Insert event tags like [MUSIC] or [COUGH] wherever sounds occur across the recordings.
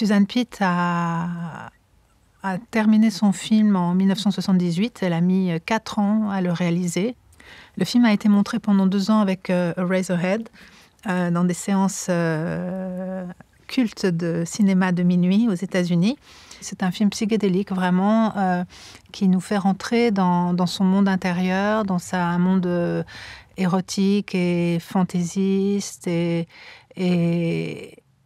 Suzanne Pitt a, terminé son film en 1978. Elle a mis euh, quatre ans à le réaliser. Le film a été montré pendant deux ans avec a euh, Razorhead euh, dans des séances cultes de cinéma de minuit aux États-Unis. C'est un film psychédélique vraiment qui nous fait rentrer dans, son monde intérieur, dans un monde érotique et fantaisiste et,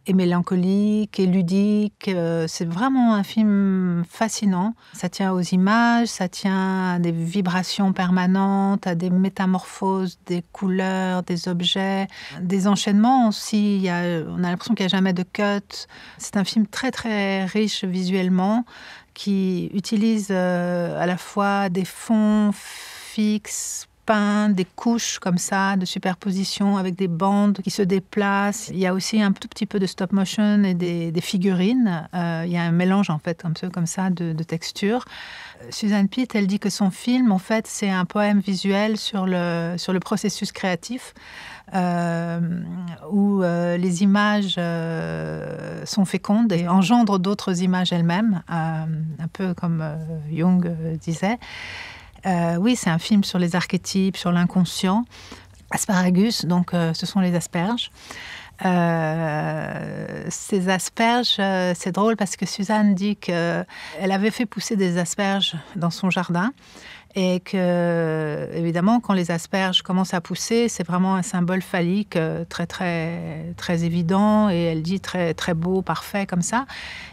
et mélancolique et ludique. Euh, c'est vraiment un film fascinant. Ça tient aux images, ça tient à des vibrations permanentes, à des métamorphoses des couleurs, des objets, des enchaînements aussi. Il on a l'impression qu'il n'y a jamais de cut. C'est un film très très riche visuellement qui utilise euh, à la fois des fonds fixes, des couches comme ça, de superposition avec des bandes qui se déplacent. Il y a aussi un tout petit peu de stop motion et des, figurines. Euh, il y a un mélange en fait comme ça, comme ça de, textures. Suzanne Pitt, elle dit que son film, en fait, c'est un poème visuel sur le, sur le processus créatif, euh, où euh, les images sont fécondes et engendrent d'autres images elles-mêmes, un peu comme Jung disait. Euh, oui, c'est un film sur les archétypes, sur l'inconscient. Asparagus, donc euh, ce sont les asperges. Euh, ces asperges, c'est drôle parce que Suzanne dit qu'elle avait fait pousser des asperges dans son jardin et que, évidemment, quand les asperges commencent à pousser, c'est vraiment un symbole phallique euh, très, très, très évident et elle dit très, très beau, parfait, comme ça.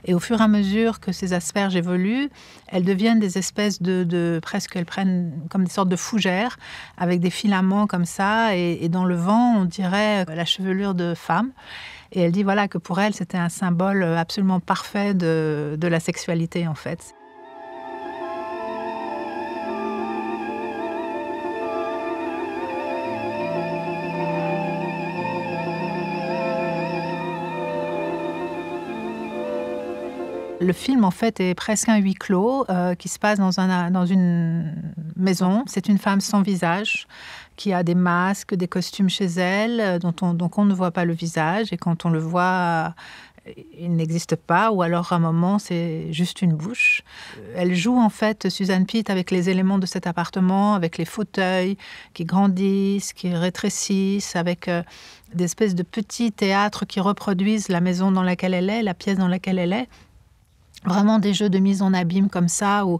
Et au fur et à mesure que ces asperges évoluent, elles deviennent des espèces de, presque, elles prennent comme des sortes de fougères avec des filaments comme ça et, dans le vent, on dirait euh, la chevelure de femme. Et elle dit voilà que pour elle, c'était un symbole euh, absolument parfait de la sexualité en fait. Le film, en fait, est presque un huis clos euh, qui se passe dans, dans une maison. C'est une femme sans visage qui a des masques, des costumes chez elle, euh, dont on, donc on ne voit pas le visage. Et quand on le voit, euh, il n'existe pas, ou alors à un moment, c'est juste une bouche. Elle joue en fait Suzanne Pitt avec les éléments de cet appartement, avec les fauteuils qui grandissent, qui rétrécissent, avec des espèces de petits théâtres qui reproduisent la maison dans laquelle elle est, la pièce dans laquelle elle est vraiment des jeux de mise en abîme comme ça, où,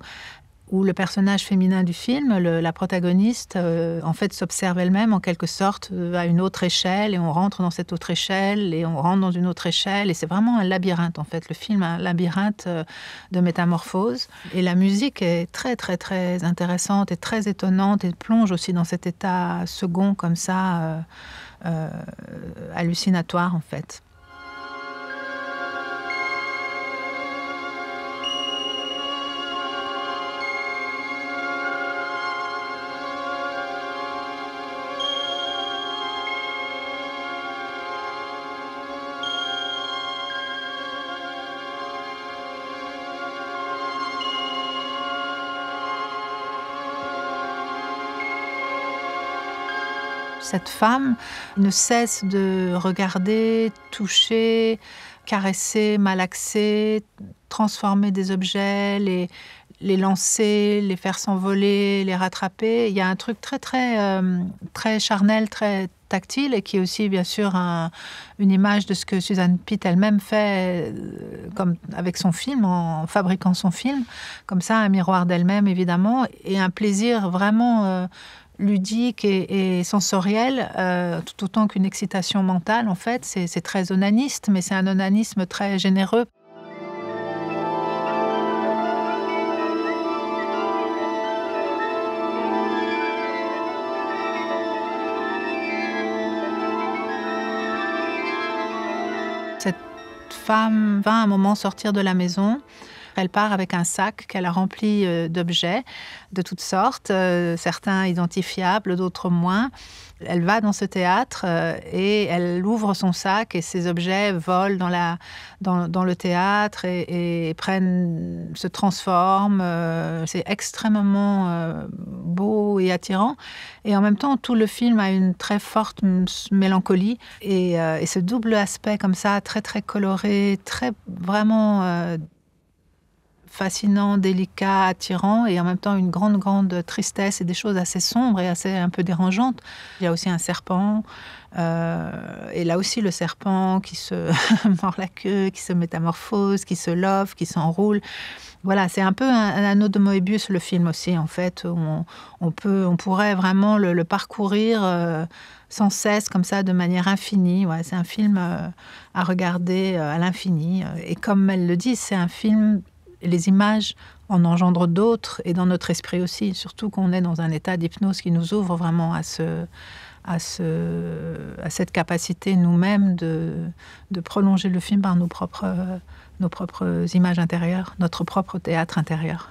le personnage féminin du film, la protagoniste, euh, en fait, s'observe elle-même en quelque sorte euh, à une autre échelle, et on rentre dans cette autre échelle, et on rentre dans une autre échelle, et c'est vraiment un labyrinthe, en fait. Le film, un labyrinthe euh, de métamorphose. Et la musique est très, très, très intéressante et très étonnante, et plonge aussi dans cet état second, comme ça, hallucinatoire, en fait. cette femme ne cesse de regarder, toucher, caresser, malaxer, transformer des objets, les, lancer, les faire s'envoler, les rattraper. Il y a un truc très très euh, très charnel, très tactile et qui est aussi bien sûr une image de ce que Suzanne Pitt elle-même fait euh, comme avec son film en fabriquant son film comme ça un miroir d'elle-même évidemment et un plaisir vraiment euh, ludique et, sensorielle, euh, tout autant qu'une excitation mentale, en fait. C'est très onaniste, mais c'est un onanisme très généreux. Cette femme va à un moment sortir de la maison elle part avec un sac qu'elle a rempli euh, d'objets de toutes sortes, euh, certains identifiables, d'autres moins. Elle va dans ce théâtre euh, et elle ouvre son sac et ses objets volent dans, le théâtre et, prennent, se transforment. C'est extrêmement beau et attirant. Et en même temps, tout le film a une très forte mélancolie et, et ce double aspect comme ça, très très coloré, très vraiment fascinant, délicat, attirant et en même temps une grande, grande tristesse et des choses assez sombres et assez un peu dérangeantes. Il y a aussi un serpent, euh, et là aussi le serpent qui se [LAUGHS] mord la queue, qui se métamorphose, qui se love, qui s'enroule. Voilà, c'est un peu un, anneau de Moebius le film aussi en fait. On, on peut, on pourrait vraiment le, parcourir euh, sans cesse comme ça de manière infinie. Ouais, c'est un film euh, à regarder à l'infini. Et comme elle le dit, c'est un film les images en engendrent d'autres et dans notre esprit aussi, surtout qu'on est dans un état d'hypnose qui nous ouvre vraiment à cette capacité nous-mêmes de, prolonger le film par nos propres images intérieures, notre propre théâtre intérieur.